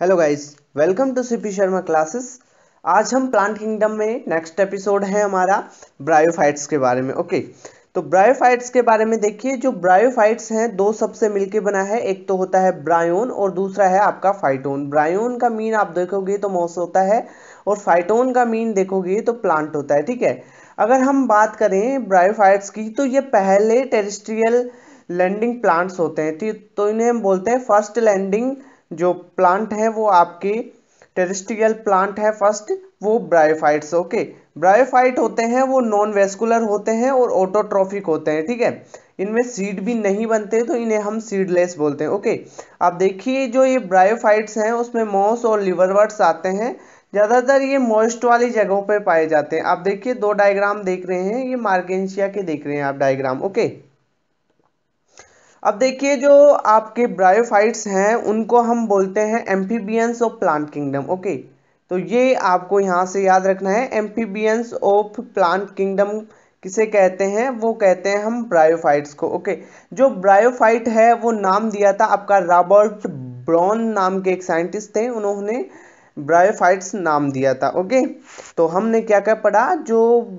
Hello guys welcome to CP Sharma classes आज हम plant kingdom में नेक्स्ट एपिसोड है हमारा ब्रायोफाइट्स के बारे में ओके तो ब्रायोफाइट्स के बारे में देखिए जो ब्रायोफाइट्स हैं दो सबसे मिलके बना है एक तो होता है ब्रायोन और दूसरा है आपका फाइटोन ब्रायोन का मीन आप देखोगे तो मॉस होता है और फाइटोन का मीन देखोगे तो प्लांट होता है ठीक है अगर हम बात करें ब्रायोफाइट्स की तो ये पहले टेरिस्ट्रियल लैंडिंग प्लांट्स होते हैं तो इन्हें हम बोलते हैं फर्स्ट लैंडिंग जो प्लांट है वो आपके टेरिस्ट्रियल प्लांट है फर्स्ट वो ब्रायोफाइट्स ओके ब्रायोफाइट होते हैं वो नॉन वेस्कुलर होते हैं और ऑटोट्रॉफिक होते हैं ठीक है इनमें सीड भी नहीं बनते तो इन्हें हम सीडलेस बोलते हैं ओके आप देखिए जो ये ब्रायोफाइट्स हैं उसमें मॉस और लिवरवर्ट्स आते हैं ज़्यादातर ये मॉइस्ट वाली जगहों पर पाए जाते हैं आप देखिए दो डायग्राम देख रहे हैं ये मार्गेंशिया के देख रहे हैं आप डायग्राम ओके अब देखिए जो आपके ब्रायोफाइट्स हैं उनको हम बोलते हैं amphibians of plant kingdom okay तो ये आपको यहाँ से याद रखना है एम्फीबियंस ऑफ प्लांट किंगडम किसे कहते हैं वो कहते हैं हम ब्रायोफाइट्स को ओके जो ब्रायोफाइट है वो नाम दिया था आपका रॉबर्ट ब्रॉन नाम के एक साइंटिस्ट थे उन्होंने ब्रायोफाइट्स नाम दिया था ओके तो हमने क्या क्या पढ़ा जो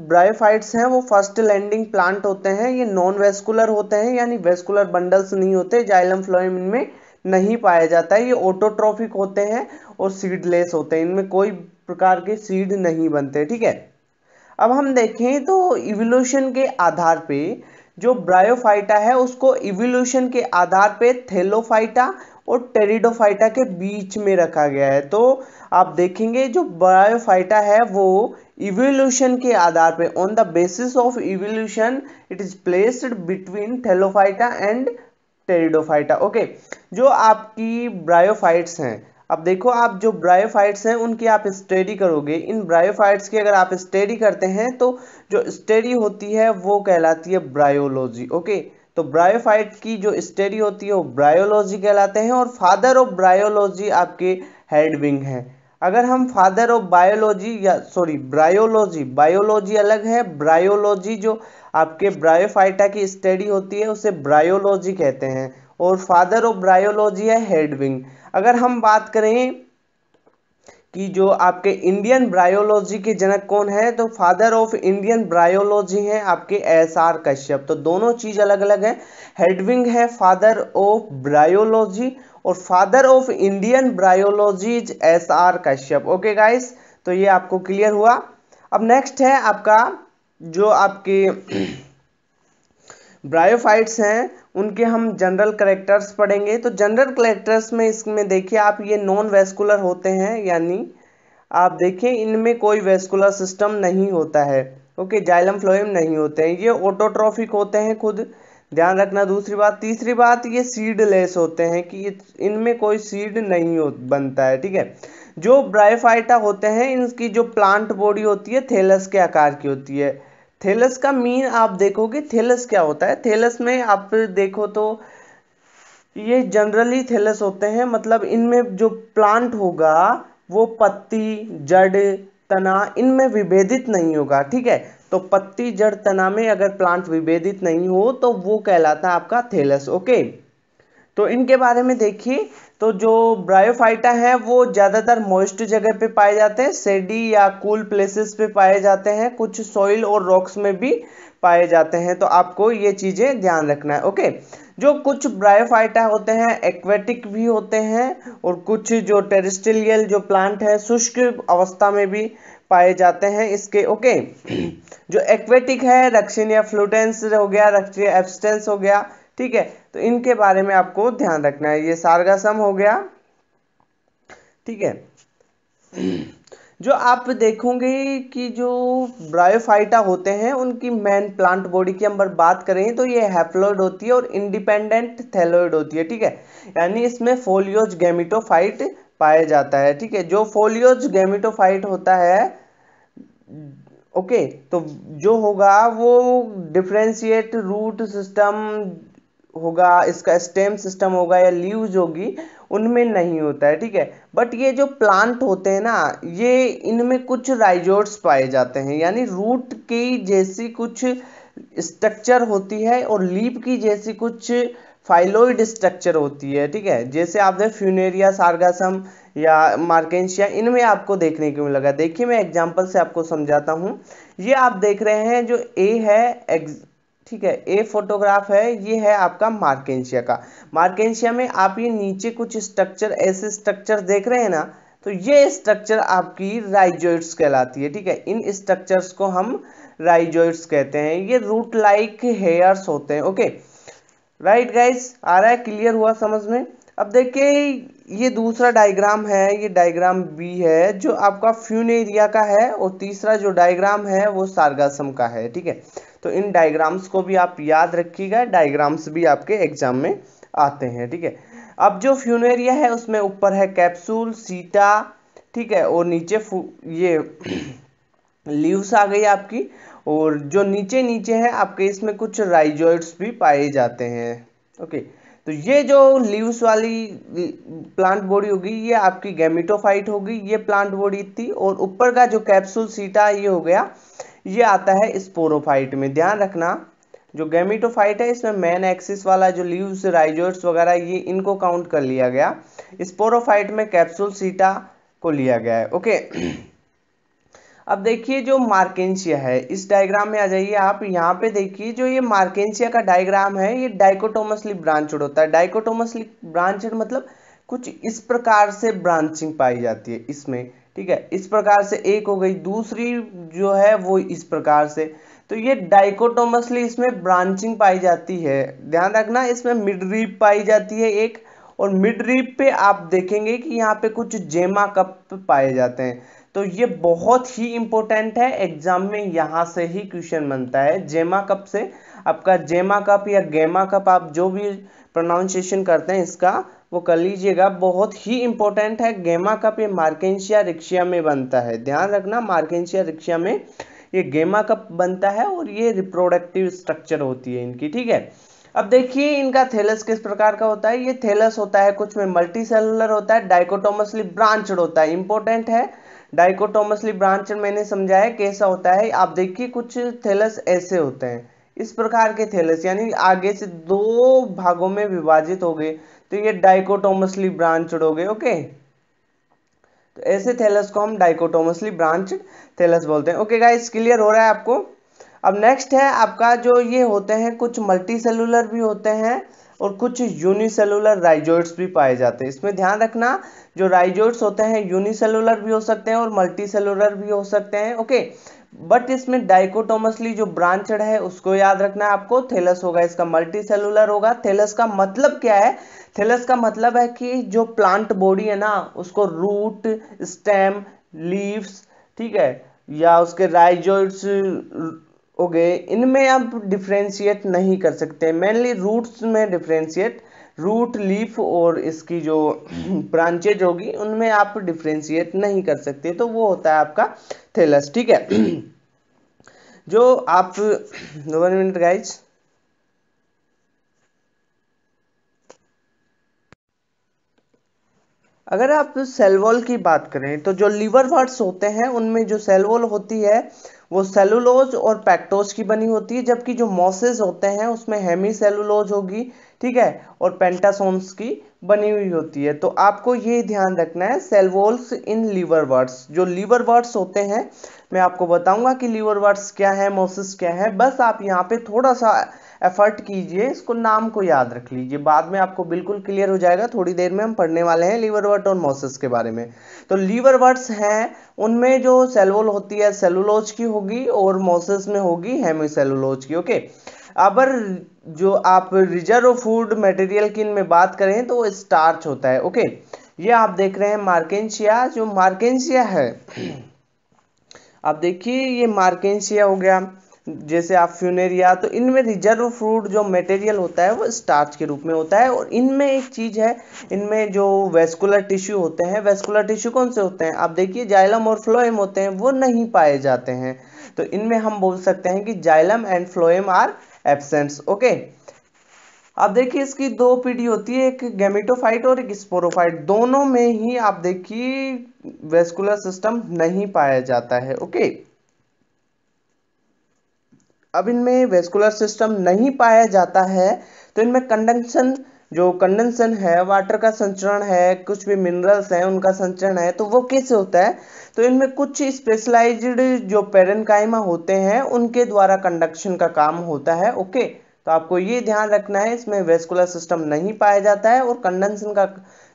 ब्रायोफाइट्स हैं वो फर्स्ट लैंडिंग प्लांट होते हैं ये नॉन वेस्कुलर होते हैं यानी वेस्कुलर बंडल्स नहीं होते जाइलम फ्लोएम इनमें नहीं पाया जाता है ये ऑटोट्रॉफिक होते हैं और सीडलेस होते हैं इनमें कोई प्रकार के सीड नहीं बनते ठीक है अब हम देखें तो इवोल्यूशन के आधार पे जो ब्रायोफाइटा है उसको इवोल्यूशन के आधार पे थेलोफाइटा और टेरिडोफाइटा के बीच में रखा गया है तो आप देखेंगे जो ब्रायोफाइटा है वो इवोल्यूशन के आधार पे on the basis of evolution it is placed between thallophyta and pteridophyta okay जो आपकी ब्रायोफाइट्स हैं अब देखो आप जो ब्रायोफाइट्स हैं उनकी आप स्टडी करोगे इन ब्रायोफाइट्स की अगर आप स्टडी करते हैं तो जो स्टडी होती है वो कहलाती है ब्रायोलॉजी ओके okay? तो ब्रायोफाइट की जो स्टडी होती है वो ब्रायोलॉजी कहलाते हैं और फादर ऑफ ब्रायोलॉजी आपके हेडविंग है अगर हम फादर ऑफ बायोलॉजी या सॉरी ब्रायोलॉजी बायोलॉजी अलग है ब्रायोलॉजी जो आपके ब्रायोफाइटा की स्टडी होती है उसे ब्रायोलॉजी कहते हैं और फादर ऑफ ब्रायोलॉजी है हेडविंग अगर हम बात करें कि जो आपके इंडियन ब्रायोलॉजी के जनक कौन है तो फादर ऑफ इंडियन ब्रायोलॉजी हैं आपके एस आर कश्यप तो दोनों चीज़ अलग अलग है हेडविंग है फादर ऑफ ब्रायोलॉजी और father of Indian bryology is S R Kashyap okay guys तो ये आपको क्लियर हुआ अब नेक्स्ट है आपका जो आपके ब्रायोफाइट्स हैं उनके हम जनरल करेक्टर्स पढ़ेंगे तो जनरल करेक्टर्स में इसमें देखिए आप ये नॉन वेस्कुलर होते हैं यानी आप देखिए इनमें कोई वेस्कुलर सिस्टम नहीं होता है ओके जाइलम फ्लोएम नहीं होते हैं ये ऑटोट्रॉफिक होते हैं खुद ध्यान रखना दूसरी बात तीसरी बात ये सीडलेस होते हैं कि इनमें कोई सीड नहीं हो, बनता है ठीक है जो ब्राइफाइटा होते हैं इनकी जो प्लांट बॉडी होती है थेलस के आकार की होती है थेलस का मीन आप देखोगे थेलस क्या होता है थेलस में आप देखो तो ये जनरली थेलस होते हैं मतलब इनमें जो प्लांट होगा वो पत्ती जड़ तना इनमें विभेदित नहीं होगा ठीक है तो पत्ती जड़ तना में अगर प्लांट विभेदित नहीं हो तो वो कहलाता है आपका थेलस ओके तो इनके बारे में देखिए तो जो ब्रायोफाइटा है वो ज़्यादातर मोइस्ट जगह पे पाए जाते हैं सेडी या कूल प्लेसेस पे पाए जाते हैं कुछ सॉइल और रॉक्स में भी पाए जाते हैं तो आपको ये चीज़ें ध्यान रखना है ओके जो कुछ ब्रायोफाइटा होते हैं एक्वेटिक भी होते हैं और कुछ जो टेरिस्टेलियल जो प्लांट है शुष्क अवस्था में भी पाए जाते हैं इसके ओके जो एक्वेटिक है रक्षिनिया फ्लूटेंस हो गया रक्षण एब्सटेंस हो गया ठीक है तो इनके बारे में आपको ध्यान रखना है ये सारगा सम हो गया ठीक है जो आप देखोगे कि जो ब्रायोफाइटा होते हैं उनकी मेन प्लांट बॉडी की हम बात करें तो ये हैप्लोइड होती है और इंडिपेंडेंट थैलोइड होती है ठीक है यानी इसमें फोलियोज गैमिटोफाइट पाया जाता है ठीक है जो फोलियोज गैमिटोफाइट होता है ओके तो जो होगा वो डिफ्रेंशिएट रूट सिस्टम होगा इसका स्टेम सिस्टम होगा या लीव्स होगी उनमें नहीं होता है ठीक है बट ये जो प्लांट होते हैं ना ये इनमें कुछ राइजोर्ट्स पाए जाते हैं यानी रूट की जैसी कुछ स्ट्रक्चर होती है और लीप की जैसी कुछ फाइलोइड स्ट्रक्चर होती है ठीक है जैसे आप देख फ्यूनेरिया सार्गासम या मार्केशिया इनमें आपको देखने को मिलेगा देखिए मैं एग्जांपल से आपको समझाता हूँ ये आप देख रहे हैं जो ए है ठीक है ए फोटोग्राफ है ये है आपका मार्केशिया का मार्केशिया में आप ये नीचे कुछ स्ट्रक्चर ऐसे स्ट्रक्चर देख रहे हैं ना तो ये स्ट्रक्चर आपकी राइजोइड्स कहलाती है ठीक है इन स्ट्रक्चर्स को हम राइजोइड्स कहते हैं ये रूट लाइक हेयर्स होते हैं ओके राइट गाइस आ रहा है क्लियर हुआ समझ में अब देखिए ये दूसरा डायग्राम है ये डायग्राम बी है जो आपका फ्यूनेरिया का है और तीसरा जो डायग्राम है वो सार्गासम का है ठीक है तो इन डायग्राम्स को भी आप याद रखिएगा डायग्राम्स भी आपके एग्जाम में आते हैं ठीक है अब जो फ्यूनेरिया है उसमें ऊपर है कैप्सूल सीटा ठीक है और नीचे ये लीव्स आ गई आपकी और जो नीचे नीचे है आपके इसमें कुछ राइजोइड्स भी पाए जाते हैं ओके तो ये जो लीव्स वाली प्लांट बॉडी होगी ये आपकी गैमिटोफाइट होगी ये प्लांट बॉडी थी और ऊपर का जो कैप्सूल सीटा ये हो गया ये आता है स्पोरोफाइट में ध्यान रखना जो गैमिटोफाइट है इसमें मैन एक्सिस वाला जो लीव्स राइजोट्स वगैरह ये इनको काउंट कर लिया गया स्पोरोफाइट में कैप्सूल सीटा को लिया गया है ओके अब देखिए जो मार्केंशिया है इस डायग्राम में आ जाइए आप यहाँ पे देखिए जो ये मार्केंशिया का डायग्राम है ये डाइकोटोमसली ब्रांचड होता है डाइकोटोमसली ब्रांचड मतलब कुछ इस प्रकार से ब्रांचिंग पाई जाती है इसमें ठीक है इस प्रकार से एक हो गई दूसरी जो है वो इस प्रकार से तो ये डाइकोटोमसली इसमें ब्रांचिंग पाई जाती है ध्यान रखना इसमें मिड रीप पाई जाती है एक और मिड रीप पे आप देखेंगे कि यहाँ पे कुछ जेमा कप पाए जाते हैं तो ये बहुत ही इंपॉर्टेंट है एग्जाम में यहाँ से ही क्वेश्चन बनता है जेमा कप से आपका जेमा कप या गेमा कप आप जो भी प्रोनाउंसिएशन करते हैं इसका वो कर लीजिएगा बहुत ही इंपॉर्टेंट है गेमा कप ये मार्केशिया रिक्शिया में बनता है ध्यान रखना मार्केशिया रिक्शिया में ये गेमा कप बनता है और ये रिप्रोडक्टिव स्ट्रक्चर होती है इनकी ठीक है अब देखिए इनका थेलस किस प्रकार का होता है ये थेलस होता है कुछ में मल्टी सेलुलर होता है डाइकोटोमसली ब्रांचड होता है इंपॉर्टेंट है डाइकोटोमसली ब्रांचड मैंने समझाया कैसा होता है आप देखिए कुछ थेलस ऐसे होते हैं इस प्रकार के थैलस यानी आगे से दो भागों में विभाजित हो गए तो ये डाइकोटोमसली ब्रांच हो गए ओके तो ऐसे थैलस को हम डाइकोटोमसली ब्रांच थैलस बोलते हैं ओके गाइस क्लियर हो रहा है आपको अब नेक्स्ट है आपका जो ये होते हैं कुछ मल्टी सेलुलर भी होते हैं और कुछ यूनिसेलुलर राइजोइड्स भी पाए जाते हैं इसमें ध्यान रखना जो राइजोइड्स होते हैं यूनिसेलुलर भी हो सकते हैं और मल्टी सेलुलर भी हो सकते हैं ओके बट इसमें डाइकोटोमसली जो ब्रांचड है उसको याद रखना है आपको थेलस होगा इसका मल्टी सेलुलर होगा थेलस का मतलब क्या है थेलस का मतलब है कि जो प्लांट बॉडी है ना उसको रूट स्टेम लीव्स ठीक है या उसके राइजोइड्स हो गए इनमें आप डिफ्रेंशिएट नहीं कर सकते मेनली रूट्स में डिफ्रेंशिएट रूट लीफ और इसकी जो ब्रांचेज होगी उनमें आप डिफ्रेंशिएट नहीं कर सकते तो वो होता है आपका थेलस ठीक है जो आप वन मिनट गाइज अगर आप सेलवॉल की बात करें तो जो लीवर वर्ड्स होते हैं उनमें जो सेलवॉल होती है वो सेलुलोज और पैक्टोज की बनी होती है जबकि जो मॉसेस होते हैं उसमें हेमी सेलुलोज होगी ठीक है और पेंटासोम्स की बनी हुई होती है तो आपको ये ध्यान रखना है सेलवोल्स इन लीवर वर्ड्स जो लीवर वर्ड्स होते हैं मैं आपको बताऊंगा कि लीवर वर्ड्स क्या है मोसिस क्या है बस आप यहाँ पे थोड़ा सा एफर्ट कीजिए इसको नाम को याद रख लीजिए बाद में आपको बिल्कुल क्लियर हो जाएगा थोड़ी देर में हम पढ़ने वाले हैं लीवर वर्ड और मोसेस के बारे में तो लीवर वर्ड्स हैं उनमें जो सेलवोल होती है सेलुलोज की होगी और मोसेस में होगी हेमोसेलुलोज की ओके अबर जो आप रिजर्व फूड मटेरियल की इनमें बात करें तो स्टार्च होता है ओके ये आप देख रहे हैं मार्केशिया जो मार्केशिया है आप देखिए ये मार्केशिया हो गया जैसे आप फ्यूनेरिया तो इनमें रिजर्व फ्रूट जो मटेरियल होता है वो स्टार्च के रूप में होता है और इनमें एक चीज़ है इनमें जो वेस्कुलर टिश्यू होते हैं वेस्कुलर टिश्यू कौन से होते हैं आप देखिए जाइलम और फ्लोएम होते हैं वो नहीं पाए जाते हैं तो इनमें हम बोल सकते हैं कि xylem and phloem are absents okay आप देखिए इसकी दो पीढ़ी होती है एक गैमेटोफाइट और एक स्पोरोफाइट दोनों में ही आप देखिए वेस्कुलर सिस्टम नहीं पाया जाता है ओके okay? अब इनमें वेस्कुलर सिस्टम नहीं पाया जाता है तो इनमें कंडक्शन जो कंडेंसन है वाटर का संचरण है कुछ भी मिनरल्स हैं उनका संचरण है तो वो कैसे होता है तो इनमें कुछ स्पेशलाइज्ड जो पेरेंकाइमा होते हैं उनके द्वारा कंडक्शन का काम होता है ओके तो आपको ये ध्यान रखना है इसमें वेस्कुलर सिस्टम नहीं पाया जाता है और कंडेंसन का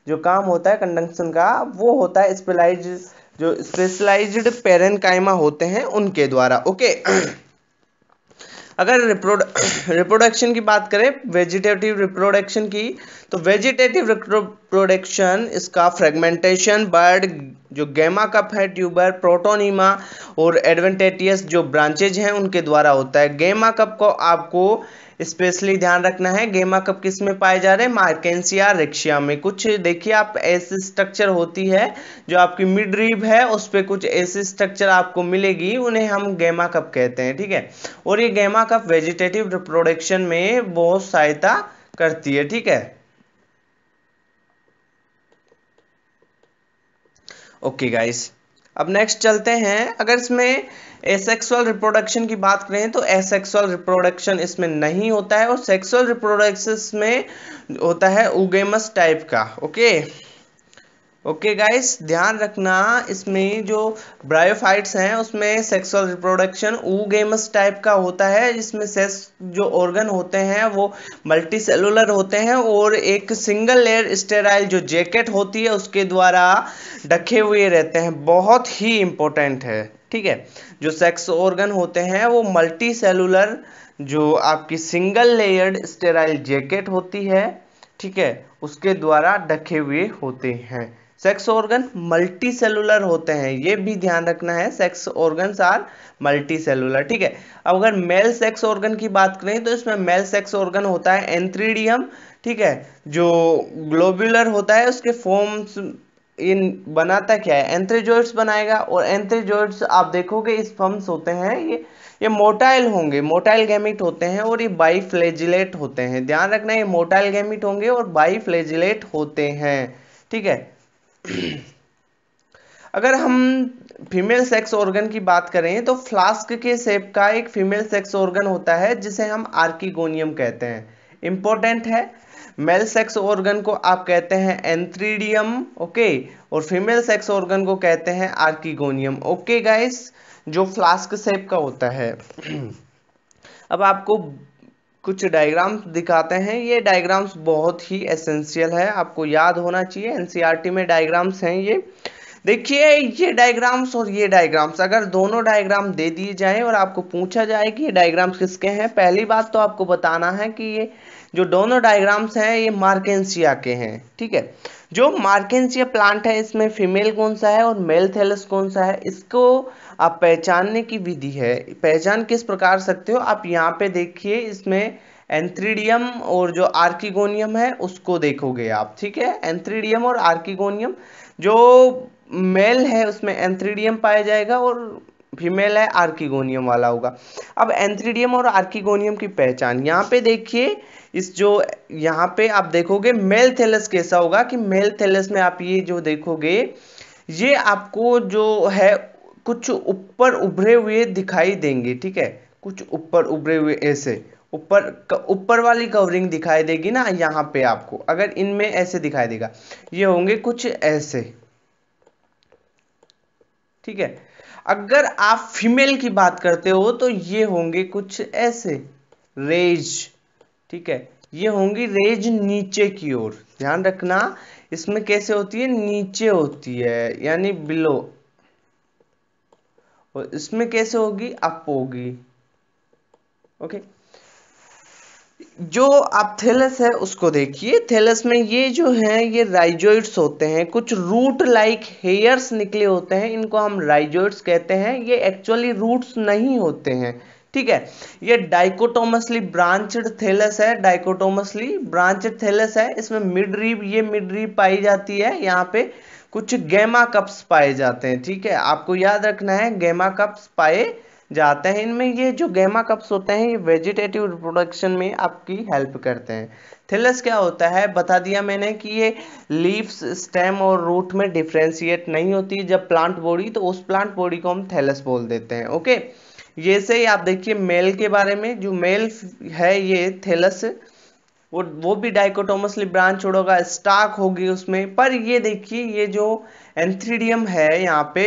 जो काम होता है कंडक्शन का वो होता है स्पेशलाइज जो स्पेशलाइज्ड पेरेंकाइमा होते हैं उनके द्वारा ओके अगर रिप्रोडक्शन की बात करें वेजिटेटिव रिप्रोडक्शन की तो वेजिटेटिव रिप्रोडक्शन इसका फ्रेगमेंटेशन बर्ड जो गैमा कप है ट्यूबर प्रोटोनिमा और एडवेंटेटियस जो ब्रांचेज हैं उनके द्वारा होता है गैमा कप को आपको स्पेशली ध्यान रखना है गेमा कप किस में पाए जा रहे हैं मार्केंसिया रिक्शिया में कुछ देखिए आप ऐसी स्ट्रक्चर होती है जो आपकी मिड रिब है उस पर कुछ ऐसी स्ट्रक्चर आपको मिलेगी उन्हें हम गेमा कप कहते हैं ठीक है और ये गेमा कप वेजिटेटिव रिप्रोडक्शन में बहुत सहायता करती है ठीक है ओके गाइस अब नेक्स्ट चलते हैं अगर इसमें एसेक्सुअल रिप्रोडक्शन की बात करें तो एसेक्सुअल रिप्रोडक्शन इसमें नहीं होता है और सेक्सुअल रिप्रोडक्शन में होता है उगेमस टाइप का ओके ओके गाइस ध्यान रखना इसमें जो ब्रायोफाइट्स हैं उसमें सेक्सुअल रिप्रोडक्शन गेमस टाइप का होता है जिसमें सेक्स जो ऑर्गन होते हैं वो मल्टी सेलुलर होते हैं और एक सिंगल लेयर स्टेराइल जो जैकेट होती है उसके द्वारा ढके हुए रहते हैं बहुत ही इम्पोर्टेंट है ठीक है जो सेक्स ऑर्गन होते हैं वो मल्टी सेलुलर जो आपकी सिंगल लेयर्ड स्टेराइल जैकेट होती है ठीक है उसके द्वारा ढके हुए होते हैं सेक्स ऑर्गन मल्टी सेलुलर होते हैं ये भी ध्यान रखना है sex organ are multicellular ठीक है अब अगर मेल सेक्स ऑर्गन की बात करें तो इसमें मेल सेक्स ऑर्गन होता है एंथ्रीडियम ठीक है जो ग्लोबुलर होता है उसके फॉर्म्स इन बनाता क्या है एंथ्रेजोइड्स बनाएगा और एंथ्रेजोइड्स आप देखोगे इस फॉर्म्स होते हैं ये ये मोटाइल होंगे मोटाइल गैमिट होते हैं और ये बाई फ्लेजिलेट होते हैं ध्यान रखना ये मोटाइल गैमिट होंगे और बाई फ्लेजिलेट होते हैं ठीक है अगर हम फीमेल सेक्स ऑर्गन की बात करें तो फ्लास्क के सेप का एक फीमेल सेक्स ऑर्गन होता है जिसे हम आर्किगोनियम कहते हैं इंपॉर्टेंट है मेल सेक्स ऑर्गन को आप कहते हैं एंथ्रीडियम ओके और फीमेल सेक्स ऑर्गन को कहते हैं आर्किगोनियम ओके गाइस जो फ्लास्क सेप का होता है अब आपको कुछ डायग्राम्स दिखाते हैं ये डायग्राम्स बहुत ही एसेंशियल है आपको याद होना चाहिए एनसीईआरटी e में डायग्राम्स हैं ये देखिए ये डायग्राम्स और ये डायग्राम्स अगर दोनों डायग्राम दे दिए जाए और आपको पूछा जाए कि ये डायग्राम्स किसके हैं पहली बात तो आपको बताना है कि ये जो दोनों डायग्राम्स हैं ये मार्केंसिया के हैं ठीक है जो मार्केंसिया प्लांट है इसमें फीमेल कौन सा है और मेल थैलस कौन सा है इसको आप पहचानने की विधि है पहचान किस प्रकार सकते हो आप यहाँ पे देखिए इसमें एंथ्रीडियम और जो आर्किगोनियम है उसको देखोगे आप ठीक है एंथ्रीडियम और आर्किगोनियम जो मेल है उसमें एंथ्रीडियम पाया जाएगा और फीमेल है आर्किगोनियम वाला होगा अब एंथ्रीडियम और आर्किगोनियम की पहचान यहाँ पे देखिए इस जो यहाँ पे आप देखोगे मेल थैलस कैसा होगा कि मेल थैलस में आप ये जो देखोगे ये आपको जो है कुछ ऊपर उभरे हुए दिखाई देंगे ठीक है कुछ ऊपर उभरे हुए ऐसे ऊपर ऊपर वाली कवरिंग दिखाई देगी ना यहाँ पे आपको अगर इनमें ऐसे दिखाई देगा ये होंगे कुछ ऐसे ठीक है अगर आप फीमेल की बात करते हो तो ये होंगे कुछ ऐसे रेज ठीक है ये होंगी रेज नीचे की ओर ध्यान रखना इसमें कैसे होती है नीचे होती है यानी बिलो और इसमें कैसे होगी अप होगी ओके जो आप थेलस है उसको देखिए थेलस में ये जो है ये राइजोइड्स होते हैं कुछ रूट लाइक हेयर्स निकले होते हैं इनको हम राइजोइड्स कहते हैं ये एक्चुअली रूट्स नहीं होते हैं ठीक है ये डाइकोटोमसली ब्रांचड थेलस है डाइकोटोमसली ब्रांचड थेलस है इसमें मिड रीब ये मिड रीब पाई जाती है यहाँ पे कुछ गैमा कप्स पाए जाते हैं ठीक है आपको याद रखना है गैमा कप्स पाए जाते हैं इनमें ये जो गेमा कप्स होते हैं ये वेजिटेटिव रिप्रोडक्शन में आपकी हेल्प करते हैं थेलस क्या होता है बता दिया मैंने कि ये लीव्स स्टेम और रूट में डिफ्रेंशिएट नहीं होती जब प्लांट बॉडी तो उस प्लांट बॉडी को हम थेलस बोल देते हैं ओके ये से आप देखिए मेल के बारे में जो मेल है ये थेलस वो वो भी डाइकोटोमसली ब्रांच छोड़ोगा स्टाक होगी उसमें पर ये देखिए ये जो एंथ्रीडियम है यहाँ पे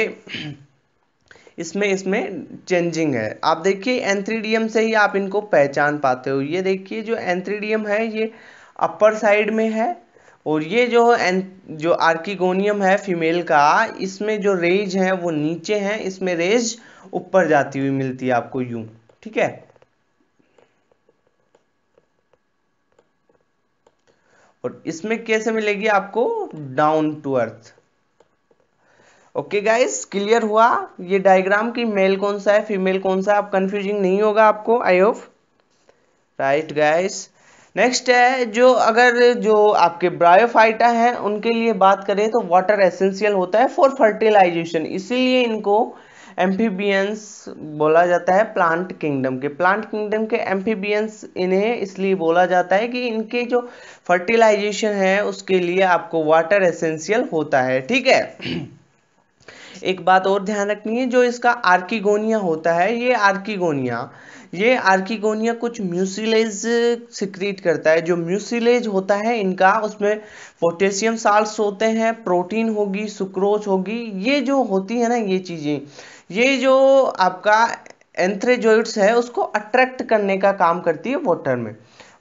इसमें इसमें चेंजिंग है आप देखिए एंथ्रीडियम से ही आप इनको पहचान पाते हो ये देखिए जो एंथ्रीडियम है ये अपर साइड में है और ये जो एन जो आर्किगोनियम है फीमेल का इसमें जो रेज है वो नीचे है इसमें रेज ऊपर जाती हुई मिलती है आपको यूं ठीक है और इसमें कैसे मिलेगी आपको down to earth okay guys clear हुआ ये डायग्राम की मेल कौन सा है फीमेल कौन सा है आप कंफ्यूजिंग नहीं होगा आपको I hope right guys next है जो अगर जो आपके ब्रायोफाइटा हैं उनके लिए बात करें तो वाटर एसेंशियल होता है फॉर फर्टिलाइजेशन इसीलिए इनको एम्फीबियंस बोला जाता है प्लांट किंगडम के प्लांट किंगडम के एम्फीबियंस इन्हें इसलिए बोला जाता है कि इनके जो फर्टिलाइजेशन है उसके लिए आपको वाटर एसेंशियल होता है ठीक है एक बात और ध्यान रखनी है जो इसका आर्किगोनिया होता है ये आर्किगोनिया ये आर्किगोनिया कुछ म्यूसिलेज सिक्रीट करता है जो म्यूसिलेज होता है इनका उसमें पोटेशियम साल्ट होते हैं प्रोटीन होगी सुक्रोज होगी ये जो होती है ना ये चीज़ें ये जो आपका एंथ्रेजोइड्स है उसको अट्रैक्ट करने का काम करती है वाटर में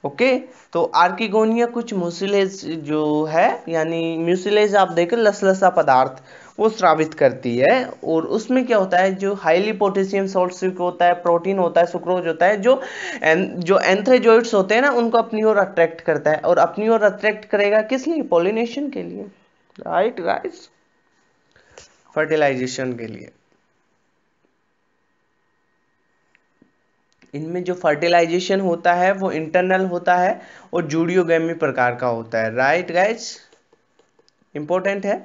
ओके तो आर्किगोनिया कुछ म्यूसिलेज जो है यानी म्यूसिलेज आप देखें लसलसा पदार्थ वो स्रावित करती है और उसमें क्या होता है जो हाईली पोटेशियम सॉल्ट होता है प्रोटीन होता है सुक्रोज होता है जो एन, जो एंथ्रेजोइड्स होते हैं ना उनको अपनी ओर अट्रैक्ट करता है और अपनी ओर अट्रैक्ट करेगा किस लिए पोलिनेशन के लिए राइट गाइस फर्टिलाइजेशन के लिए इनमें जो फर्टिलाइजेशन होता है वो इंटरनल होता है और जूडियोगी प्रकार का होता है राइट गाइस इंपॉर्टेंट है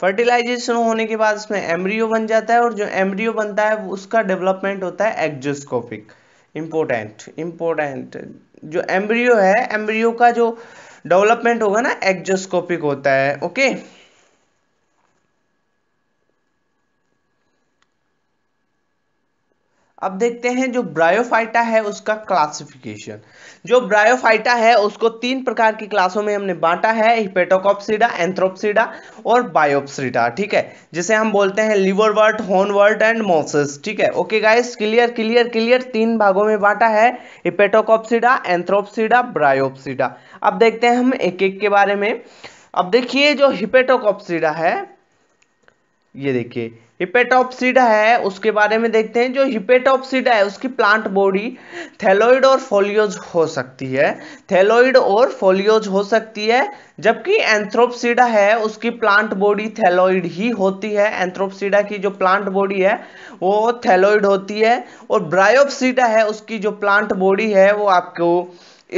फर्टिलाइजेशन होने के बाद इसमें एम्ब्रियो बन जाता है और जो एम्ब्रियो बनता है उसका डेवलपमेंट होता है एग्जोस्कोपिक इम्पोर्टेंट इम्पोर्टेंट जो एम्ब्रियो है एम्ब्रियो का जो डेवलपमेंट होगा ना एग्जोस्कोपिक होता है ओके okay? अब देखते हैं जो ब्रायोफाइटा है उसका क्लासिफिकेशन जो ब्रायोफाइटा है उसको तीन प्रकार की क्लासों में हमने बांटा है हिपेटोकॉप्सिडा एंथ्रोप्सिडा और बायोप्सिडा ठीक है जिसे हम बोलते हैं लिवरवर्ट हॉर्नवर्ट एंड मोसिस ठीक है okay guys clear clear clear तीन भागों में बांटा है हिपेटोकॉप्सिडा एंथ्रोप्सिडा ब्रायोप्सिडा अब देखते हैं हम एक एक के बारे में अब देखिए जो हिपेटोकॉप्सिडा है ये देखिए हिपेटॉपसीडा है उसके बारे में देखते हैं जो हिपेटॉपसीडा है उसकी प्लांट बॉडी थैलोइड और फोलियोज हो सकती है थैलोइड और फोलियोज हो सकती है जबकि एंथ्रोपसीडा है उसकी प्लांट बॉडी थैलोइड ही होती है एंथ्रोपसीडा की जो प्लांट बॉडी है वो थैलोइड होती है और ब्रायोपसीडा है उसकी जो प्लांट बॉडी है वो आपको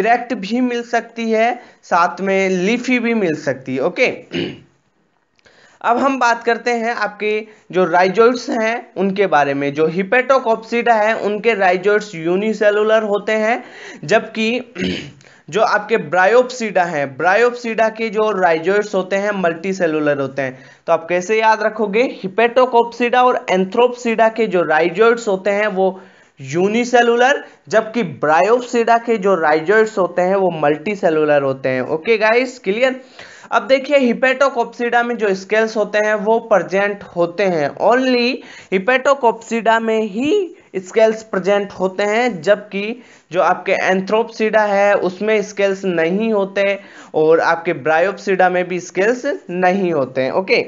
इरेक्ट भी मिल सकती है साथ में लीफी भी मिल सकती है ओके अब हम बात करते हैं आपके जो राइजोइड्स हैं उनके बारे में जो हिपेटोकॉप्सिडा है उनके राइजोइड्स यूनिसेलुलर होते हैं जबकि जो आपके ब्रायोप्सिडा हैं ब्रायोप्सिडा के जो राइजोइड्स होते हैं मल्टी सेलुलर होते हैं तो आप कैसे याद रखोगे हिपेटोकॉप्सिडा और एंथ्रोप्सिडा के जो राइजोइड्स होते हैं वो यूनिसेलुलर जबकि ब्रायोप्सिडा के जो राइजोइड्स होते हैं वो मल्टी सेलुलर होते हैं ओके गाइस क्लियर अब देखिए हिपेटोकोप्सिडा में जो स्केल्स होते हैं वो प्रजेंट होते हैं ओनली हिपेटोकोप्सिडा में ही स्केल्स प्रजेंट होते हैं जबकि जो आपके एंथ्रोपसीडा है उसमें स्केल्स नहीं होते और आपके ब्रायोपसीडा में भी स्केल्स नहीं होते हैं ओके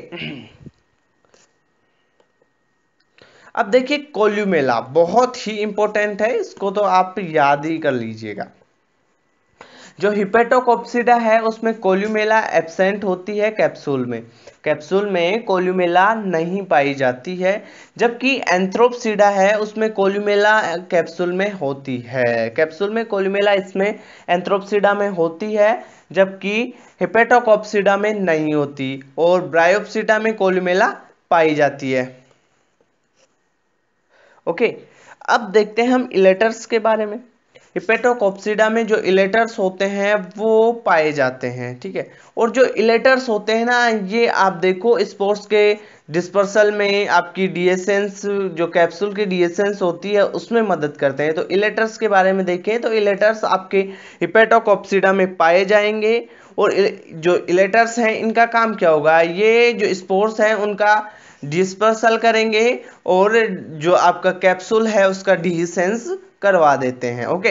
अब देखिए कोल्यूमेला बहुत ही इंपॉर्टेंट है इसको तो आप याद ही कर लीजिएगा जो हिपेटोकोप्सिडा है उसमें कोल्यूमेला एबसेंट होती है कैप्सूल में कैप्सूल में कोल्यूमेला नहीं पाई जाती है जबकि एंथ्रोपसीडा है उसमें कोल्यूमेला कैप्सूल में होती है कैप्सूल में कोल्यूमेला इसमें एंथ्रोपसीडा में होती है जबकि हिपेटोकोप्सिडा में नहीं होती और ब्रायोपसीडा में कोल्यूमेला पाई जाती है ओके अब देखते हैं हम इलेटर्स के बारे में हिपेटोकॉप्सिडा में जो इलेटर्स होते हैं वो पाए जाते हैं ठीक है और जो इलेटर्स होते हैं ना ये आप देखो स्पोर्ट्स के डिस्पर्सल में आपकी डीएसएंस जो कैप्सूल की डीएसएंस होती है उसमें मदद करते हैं तो इलेटर्स के बारे में देखें तो इलेटर्स आपके हिपेटोकॉप्सिडा में पाए जाएंगे और जो इलेटर्स हैं इनका काम क्या होगा ये जो स्पोर्ट्स हैं उनका डिस्पर्सल करेंगे और जो आपका कैप्सूल है उसका डिहिसेंस करवा देते हैं ओके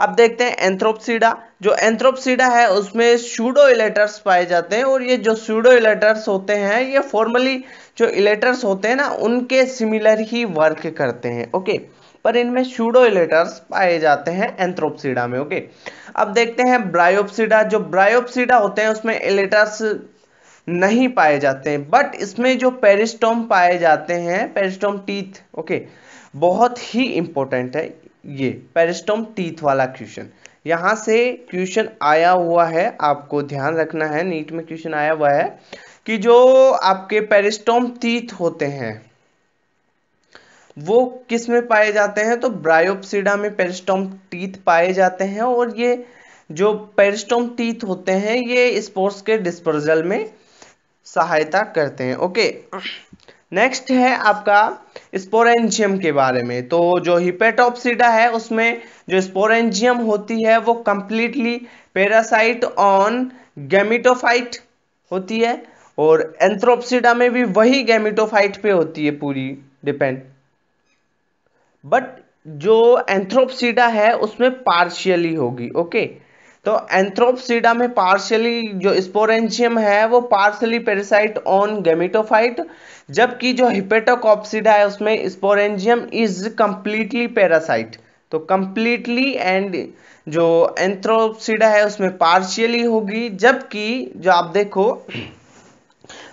अब देखते हैं एंथ्रोपसीडा जो एंथ्रोपसीडा है उसमें शूडो इलेटर्स पाए जाते हैं और ये जो शूडो इलेटर्स होते हैं ये फॉर्मली जो इलेटर्स होते हैं ना उनके सिमिलर ही वर्क करते हैं ओके पर इनमें शूडो इलेटर्स पाए जाते हैं एंथ्रोपसीडा में ओके अब देखते हैं ब्रायोपसीडा जो ब्रायोपसीडा होते हैं उसमें इलेटर्स नहीं पाए जाते हैं बट इसमें जो पेरिस्टोम पाए जाते हैं पेरिस्टोम टीथ ओके बहुत ही इंपॉर्टेंट है ये पेरिस्टोम टीथ वाला क्वेश्चन यहाँ से क्वेश्चन आया हुआ है आपको ध्यान रखना है नीट में क्वेश्चन आया हुआ है कि जो आपके पेरिस्टोम टीथ होते हैं वो किस में पाए जाते हैं तो ब्रायोपसीडा में पेरिस्टोम टीथ पाए जाते हैं और ये जो पेरिस्टोम टीथ होते हैं ये स्पोर्ट्स के डिस्पर्जल में सहायता करते हैं ओके नेक्स्ट है आपका स्पोरेंजियम के बारे में तो जो हिपेटोपसीडा है उसमें जो स्पोरेंजियम होती है वो कंप्लीटली पेरासाइट ऑन गैमिटोफाइट होती है और एंथ्रोप्सिडा में भी वही गैमिटोफाइट पे होती है पूरी डिपेंड बट जो एंथ्रोपसीडा है उसमें पार्शियली होगी ओके okay? तो एंथ्रोपसीडा में पार्शियली जो स्पोरेंशियम है वो पार्शियली पेरासाइट ऑन गेमिटोफाइट जबकि जो हिपेटोकॉप्सिडा है उसमें स्पोरेंजियम इज कम्प्लीटली पेरासाइट तो कम्प्लीटली एंड जो एंथ्रोपसीडा है उसमें पार्शियली होगी जबकि जो आप देखो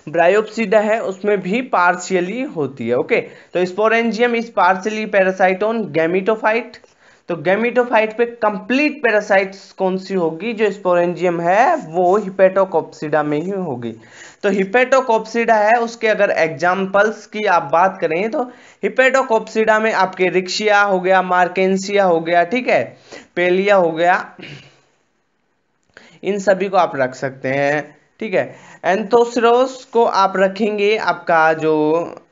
ब्रायोप्सिडा है उसमें भी पार्शियली होती है ओके तो sporangium is partially parasite on gametophyte तो गैमिटोफाइट पे कंप्लीट पैरासाइट्स कौन सी होगी जो स्पोरेंजियम है वो हिपेटोकॉप्सिडा में ही होगी तो हिपेटोकॉप्सिडा है उसके अगर एग्जाम्पल्स की आप बात करें तो हिपेटोकॉप्सिडा में आपके रिक्शिया हो गया मार्केंसिया हो गया ठीक है पेलिया हो गया इन सभी को आप रख सकते हैं ठीक है एंथोसरोस को आप रखेंगे आपका जो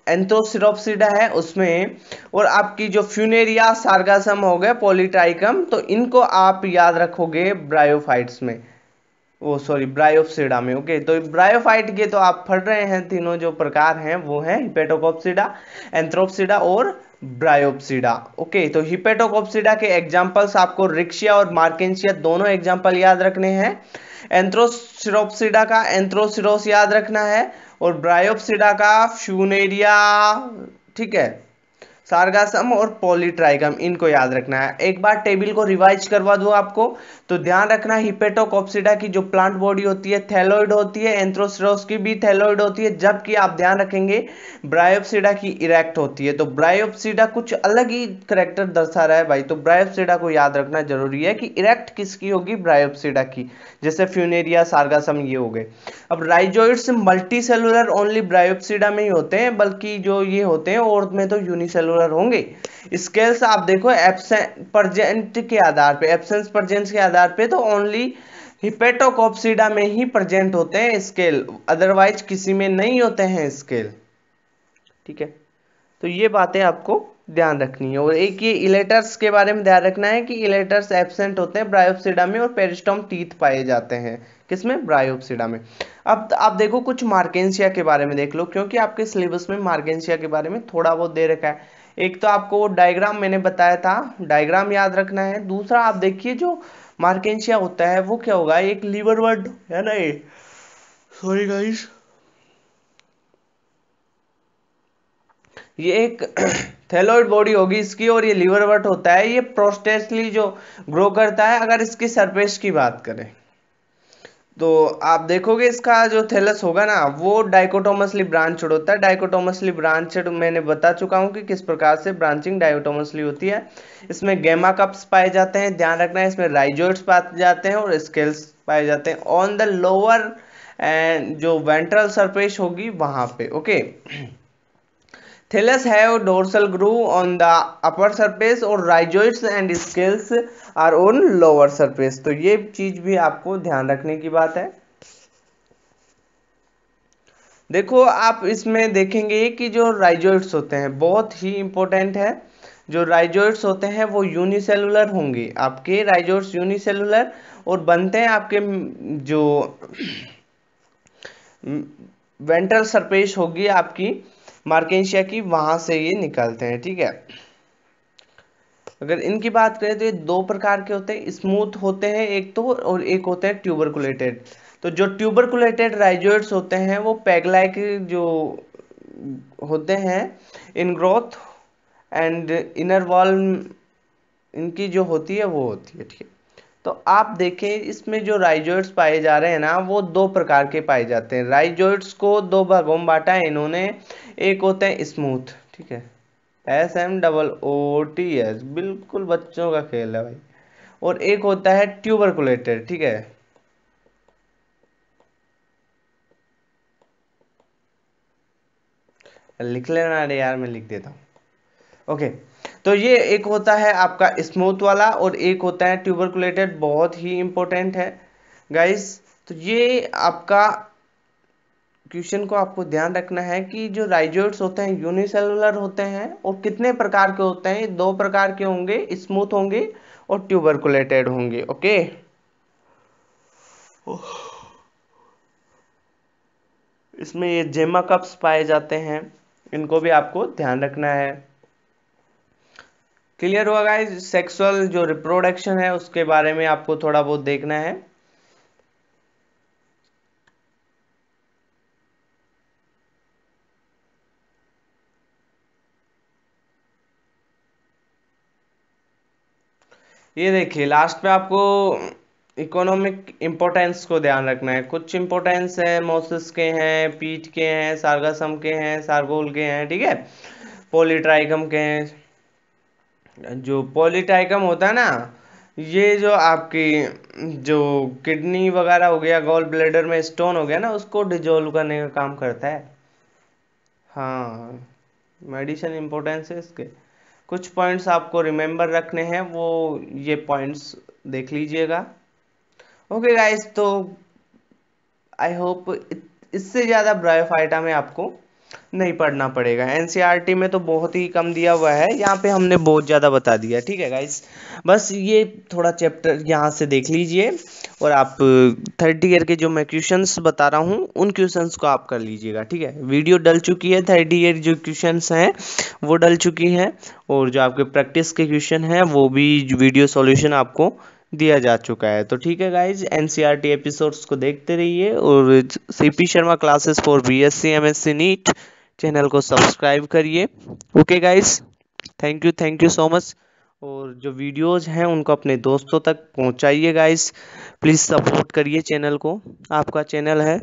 एंथोसिरोपसीडा है उसमें और आपकी जो फ्यूनेरिया सार्गासम हो गए पोलिट्राइकम तो इनको आप याद रखोगे ब्रायोफाइट्स में वो सॉरी ब्रायोफसीडा में ओके तो ब्रायोफाइट के तो आप पढ़ रहे हैं तीनों जो प्रकार हैं वो हैं हिपेटोकोपसीडा एंथ्रोपसीडा और ब्रायोपसीडा ओके तो हिपेटोकोपसीडा के एग्जाम्पल्स आपको रिक्शिया और मार्केंशिया दोनों एग्जाम्पल याद रखने हैं एंथ्रोसिरोपसीडा का एंथ्रोसिरोस याद रखना है और ब्रायोप्सिडा का फ्यूनेरिया ठीक है सार्गासम और पॉलीट्राइगम इनको याद रखना है एक बार टेबल को रिवाइज करवा दूँ आपको तो ध्यान रखना हिपेटोकॉप्सिडा की जो प्लांट बॉडी होती है थैलोइड होती है एंथ्रोसरोस की भी थैलोइड होती है जबकि आप ध्यान रखेंगे ब्रायोप्सिडा की इरेक्ट होती है तो ब्रायोप्सिडा कुछ अलग ही करेक्टर दर्शा रहा है भाई तो ब्रायोप्सिडा को याद रखना जरूरी है कि इरेक्ट किसकी होगी ब्रायोप्सिडा की जैसे फ्यूनेरिया सार्गासम ये हो गए अब rhizoids multicellular only Bryopsida में ही होते हैं बल्कि जो ये होते हैं और में तो यूनिसेलुलर कंट्रोलर होंगे स्केल्स आप देखो एबसेंट के आधार पे एबसेंस प्रजेंस के आधार पे तो ओनली हिपेटोकॉप्सिडा में ही प्रजेंट होते हैं स्केल अदरवाइज किसी में नहीं होते हैं स्केल ठीक है तो ये बातें आपको ध्यान रखनी है और एक ये इलेटर्स के बारे में ध्यान रखना है कि इलेटर्स एबसेंट होते हैं ब्रायोपसिडा में और पेरिस्टोम टीथ पाए जाते हैं किसमें ब्रायोपसिडा में अब आप देखो कुछ मार्केंशिया के बारे में देख लो क्योंकि आपके सिलेबस में मार्केंशिया के बारे में थोड़ा बहुत दे रखा है एक तो आपको डायग्राम मैंने बताया था डायग्राम याद रखना है दूसरा आप देखिए जो मार्केशिया होता है वो क्या होगा एक लीवर वर्ड है ना ये सॉरी गाइस ये एक थैलोइड बॉडी होगी इसकी और ये लीवर वर्ट होता है ये प्रोस्टेसली जो ग्रो करता है अगर इसकी सरफेस की बात करें तो आप देखोगे इसका जो थैलस होगा ना वो डाइकोटोमसली ब्रांच होता है डाइकोटोमसली ब्रांच मैंने बता चुका हूँ कि किस प्रकार से ब्रांचिंग डाइकोटोमसली होती है इसमें गेमा कप्स पाए जाते हैं ध्यान रखना है इसमें राइजोइड्स पाए जाते हैं और स्केल्स पाए जाते हैं ऑन द लोअर एंड जो वेंट्रल सरफेस होगी वहाँ पे ओके थेलस है और dorsal groove on the upper surface और rhizoids and scales are on lower surface तो ये चीज भी आपको ध्यान रखने की बात है देखो आप इसमें देखेंगे कि जो राइजोइड्स होते हैं बहुत ही इंपॉर्टेंट है जो राइजोइड्स होते हैं वो यूनिसेलुलर होंगे आपके राइजोइड्स यूनिसेलुलर और बनते हैं आपके जो वेंट्रल सरफेस होगी आपकी मार्केशिया की वहां से ये निकलते हैं ठीक है अगर इनकी बात करें तो ये दो प्रकार के होते हैं स्मूथ होते हैं एक तो और एक होते हैं ट्यूबरकुलेटेड तो जो ट्यूबरकुलेटेड राइजोइड्स होते हैं वो पैगलाइक जो होते हैं ingrowth and inner wall इनकी जो होती है वो होती है ठीक है तो आप देखें इसमें जो राइजोइड्स पाए जा रहे हैं ना वो दो प्रकार के पाए जाते हैं राइजोइड्स को दो भागों में बांटा है इन्होंने एक होते हैं स्मूथ ठीक है S M double O T S बिल्कुल बच्चों का खेल है भाई और एक होता है ट्यूबरकुलेटेड ठीक है लिख लेना यार मैं लिख देता हूँ ओके तो ये एक होता है आपका स्मूथ वाला और एक होता है ट्यूबरकुलेटेड बहुत ही इंपॉर्टेंट है गाइस तो ये आपका क्वेश्चन को आपको ध्यान रखना है कि जो राइजोइड्स होते हैं यूनिसेलुलर होते हैं और कितने प्रकार के होते हैं दो प्रकार के होंगे स्मूथ होंगे और ट्यूबरकुलेटेड होंगे ओके इसमें ये जेमा कप्स पाए जाते हैं इनको भी आपको ध्यान रखना है क्लियर हुआ गाइज सेक्सुअल जो रिप्रोडक्शन है उसके बारे में आपको थोड़ा बहुत देखना है ये देखिए लास्ट में आपको इकोनॉमिक इम्पोर्टेंस को ध्यान रखना है कुछ इम्पोर्टेंस है मोसिस के हैं पीठ के हैं सार्गासम के हैं सार्गोल के हैं ठीक है पोलिट्राइगम के हैं जो पॉलीटाइकम होता है ना ये जो आपकी जो किडनी वगैरह हो गया गोल ब्लेडर में स्टोन हो गया ना उसको डिजोल्व करने का काम करता है हाँ मेडिसिन इम्पोर्टेंस है इसके कुछ पॉइंट्स आपको रिमेंबर रखने हैं वो ये पॉइंट्स देख लीजिएगा ओके गाइस तो आई होप इससे ज़्यादा ब्रायोफाइटा में आपको नहीं पढ़ना पड़ेगा एन e में तो बहुत ही कम दिया हुआ है यहाँ पे हमने बहुत ज़्यादा बता दिया ठीक है गाइस बस ये थोड़ा चैप्टर यहाँ से देख लीजिए और आप थर्ड ईयर के जो मैं क्वेश्चन बता रहा हूँ उन क्वेश्चन को आप कर लीजिएगा ठीक है वीडियो डल चुकी है थर्ड ईयर जो क्वेश्चन हैं वो डल चुकी हैं और जो आपके प्रैक्टिस के क्वेश्चन हैं वो भी वीडियो सोल्यूशन आपको दिया जा चुका है तो ठीक है गाइज एन एपिसोड्स को देखते रहिए और C Sharma classes for B S C NEET channel को सब्सक्राइब करिए okay guys thank you thank you so much और जो वीडियोस हैं उनको अपने दोस्तों तक पहुंचाइए गाइस प्लीज़ सपोर्ट करिए चैनल को आपका चैनल है